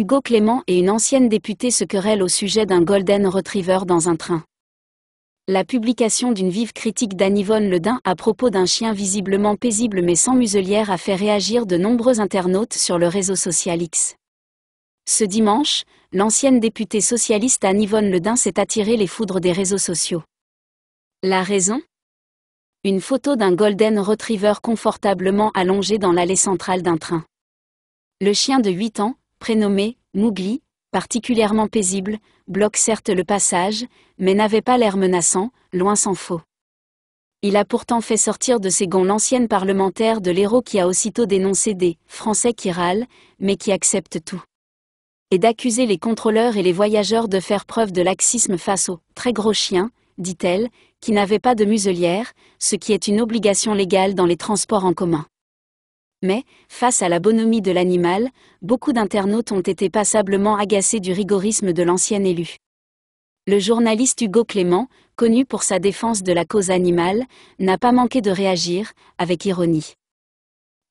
Hugo Clément et une ancienne députée se querellent au sujet d'un Golden Retriever dans un train. La publication d'une vive critique d'Anivonne Le Dain à propos d'un chien visiblement paisible mais sans muselière a fait réagir de nombreux internautes sur le réseau social X. Ce dimanche, l'ancienne députée socialiste anne Le Dain s'est attirée les foudres des réseaux sociaux. La raison Une photo d'un Golden Retriever confortablement allongé dans l'allée centrale d'un train. Le chien de 8 ans, prénommé Mougli, particulièrement paisible, bloque certes le passage, mais n'avait pas l'air menaçant, loin s'en faut. Il a pourtant fait sortir de ses gonds l'ancienne parlementaire de l'Hérault qui a aussitôt dénoncé des Français qui râlent, mais qui acceptent tout. Et d'accuser les contrôleurs et les voyageurs de faire preuve de laxisme face aux très gros chiens, dit-elle, qui n'avaient pas de muselière, ce qui est une obligation légale dans les transports en commun. Mais, face à la bonhomie de l'animal, beaucoup d'internautes ont été passablement agacés du rigorisme de l'ancien élu. Le journaliste Hugo Clément, connu pour sa défense de la cause animale, n'a pas manqué de réagir, avec ironie.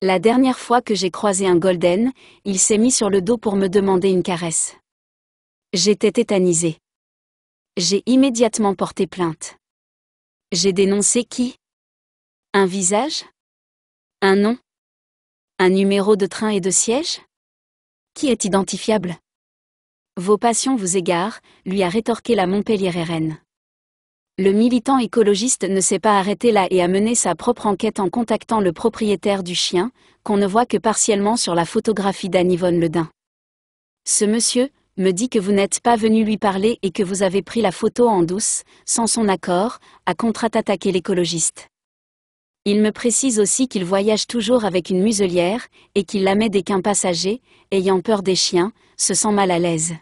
La dernière fois que j'ai croisé un golden, il s'est mis sur le dos pour me demander une caresse. J'étais tétanisé. J'ai immédiatement porté plainte. J'ai dénoncé qui Un visage Un nom un numéro de train et de siège Qui est identifiable Vos passions vous égarent, lui a rétorqué la Montpellier-RN. Le militant écologiste ne s'est pas arrêté là et a mené sa propre enquête en contactant le propriétaire du chien, qu'on ne voit que partiellement sur la photographie danne Le Ledin. Ce monsieur, me dit que vous n'êtes pas venu lui parler et que vous avez pris la photo en douce, sans son accord, à contre-attaqué l'écologiste. Il me précise aussi qu'il voyage toujours avec une muselière, et qu'il la met dès qu'un passager, ayant peur des chiens, se sent mal à l'aise.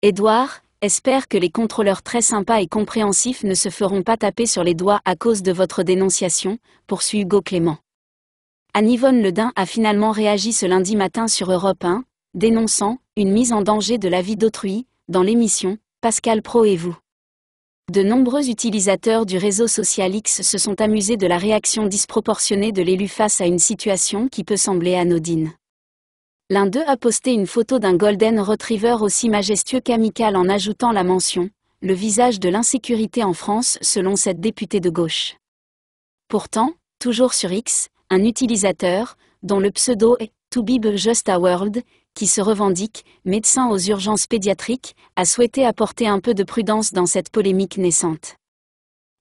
Edouard, espère que les contrôleurs très sympas et compréhensifs ne se feront pas taper sur les doigts à cause de votre dénonciation, poursuit Hugo Clément. Anne-Yvonne Dain a finalement réagi ce lundi matin sur Europe 1, dénonçant une mise en danger de la vie d'autrui, dans l'émission Pascal Pro et vous. De nombreux utilisateurs du réseau social X se sont amusés de la réaction disproportionnée de l'élu face à une situation qui peut sembler anodine. L'un d'eux a posté une photo d'un Golden Retriever aussi majestueux qu'amical en ajoutant la mention « Le visage de l'insécurité en France selon cette députée de gauche ». Pourtant, toujours sur X, un utilisateur, dont le pseudo est Toubib Just a World, qui se revendique médecin aux urgences pédiatriques, a souhaité apporter un peu de prudence dans cette polémique naissante.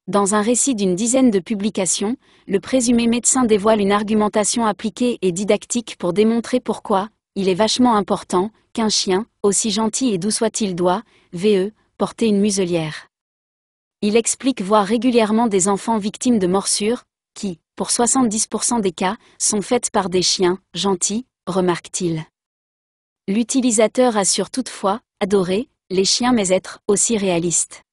Dans un récit d'une dizaine de publications, le présumé médecin dévoile une argumentation appliquée et didactique pour démontrer pourquoi il est vachement important qu'un chien, aussi gentil et doux soit-il, doit, VE, porter une muselière. Il explique voir régulièrement des enfants victimes de morsures, qui, pour 70% des cas, sont faites par des chiens, gentils, remarque-t-il. L'utilisateur assure toutefois, adorer, les chiens mais être aussi réaliste.